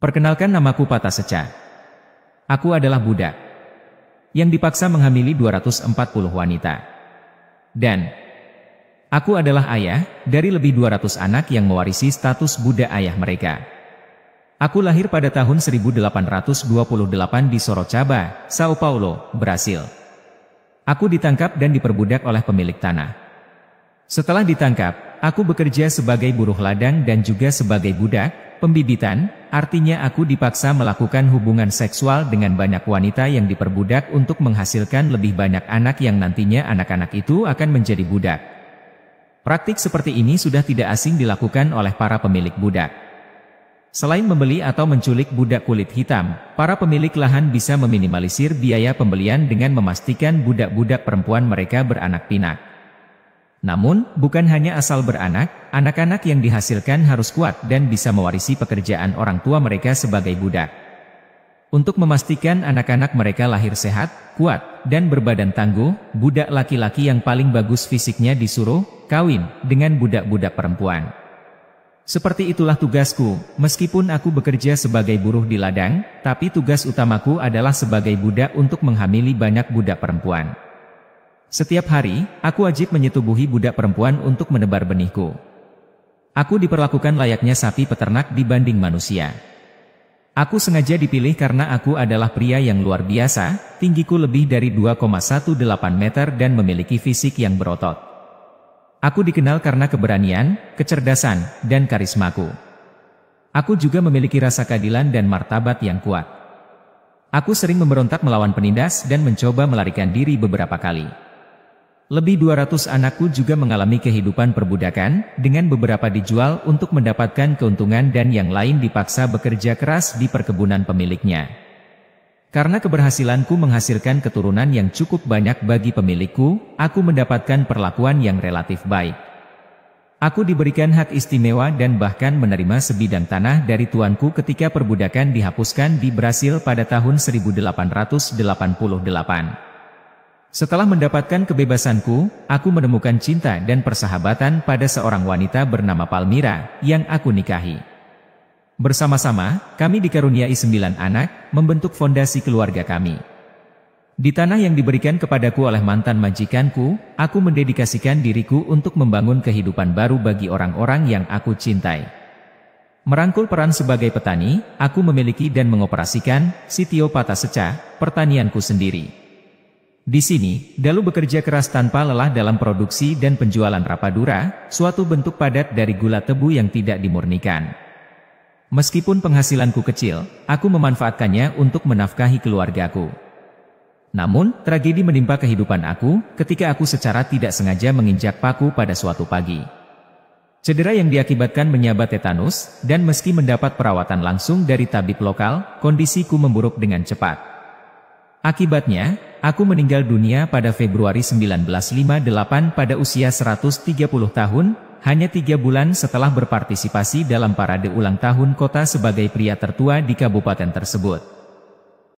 Perkenalkan namaku Pataseca. Aku adalah budak yang dipaksa menghamili 240 wanita. Dan aku adalah ayah dari lebih 200 anak yang mewarisi status budak ayah mereka. Aku lahir pada tahun 1828 di Sorocaba, Sao Paulo, Brasil. Aku ditangkap dan diperbudak oleh pemilik tanah. Setelah ditangkap, aku bekerja sebagai buruh ladang dan juga sebagai budak, pembibitan, artinya aku dipaksa melakukan hubungan seksual dengan banyak wanita yang diperbudak untuk menghasilkan lebih banyak anak yang nantinya anak-anak itu akan menjadi budak. Praktik seperti ini sudah tidak asing dilakukan oleh para pemilik budak. Selain membeli atau menculik budak kulit hitam, para pemilik lahan bisa meminimalisir biaya pembelian dengan memastikan budak-budak perempuan mereka beranak pinak. Namun, bukan hanya asal beranak, anak-anak yang dihasilkan harus kuat dan bisa mewarisi pekerjaan orang tua mereka sebagai budak. Untuk memastikan anak-anak mereka lahir sehat, kuat, dan berbadan tangguh, budak laki-laki yang paling bagus fisiknya disuruh kawin dengan budak-budak perempuan. Seperti itulah tugasku, meskipun aku bekerja sebagai buruh di ladang, tapi tugas utamaku adalah sebagai budak untuk menghamili banyak budak perempuan. Setiap hari, aku wajib menyetubuhi budak perempuan untuk menebar benihku. Aku diperlakukan layaknya sapi peternak dibanding manusia. Aku sengaja dipilih karena aku adalah pria yang luar biasa, tinggiku lebih dari 2,18 meter dan memiliki fisik yang berotot. Aku dikenal karena keberanian, kecerdasan, dan karismaku. Aku juga memiliki rasa keadilan dan martabat yang kuat. Aku sering memberontak melawan penindas dan mencoba melarikan diri beberapa kali. Lebih 200 anakku juga mengalami kehidupan perbudakan, dengan beberapa dijual untuk mendapatkan keuntungan dan yang lain dipaksa bekerja keras di perkebunan pemiliknya. Karena keberhasilanku menghasilkan keturunan yang cukup banyak bagi pemilikku, aku mendapatkan perlakuan yang relatif baik. Aku diberikan hak istimewa dan bahkan menerima sebidang tanah dari tuanku ketika perbudakan dihapuskan di Brasil pada tahun 1888. Setelah mendapatkan kebebasanku, aku menemukan cinta dan persahabatan pada seorang wanita bernama Palmira, yang aku nikahi. Bersama-sama, kami dikaruniai sembilan anak, membentuk fondasi keluarga kami. Di tanah yang diberikan kepadaku oleh mantan majikanku, aku mendedikasikan diriku untuk membangun kehidupan baru bagi orang-orang yang aku cintai. Merangkul peran sebagai petani, aku memiliki dan mengoperasikan Sitio Seca pertanianku sendiri. Di sini, Dalu bekerja keras tanpa lelah dalam produksi dan penjualan rapadura, suatu bentuk padat dari gula tebu yang tidak dimurnikan. Meskipun penghasilanku kecil, aku memanfaatkannya untuk menafkahi keluargaku. Namun, tragedi menimpa kehidupan aku ketika aku secara tidak sengaja menginjak paku pada suatu pagi. Cedera yang diakibatkan menyabat tetanus, dan meski mendapat perawatan langsung dari tabib lokal, kondisiku memburuk dengan cepat. Akibatnya, Aku meninggal dunia pada Februari 1958 pada usia 130 tahun, hanya tiga bulan setelah berpartisipasi dalam parade ulang tahun kota sebagai pria tertua di kabupaten tersebut.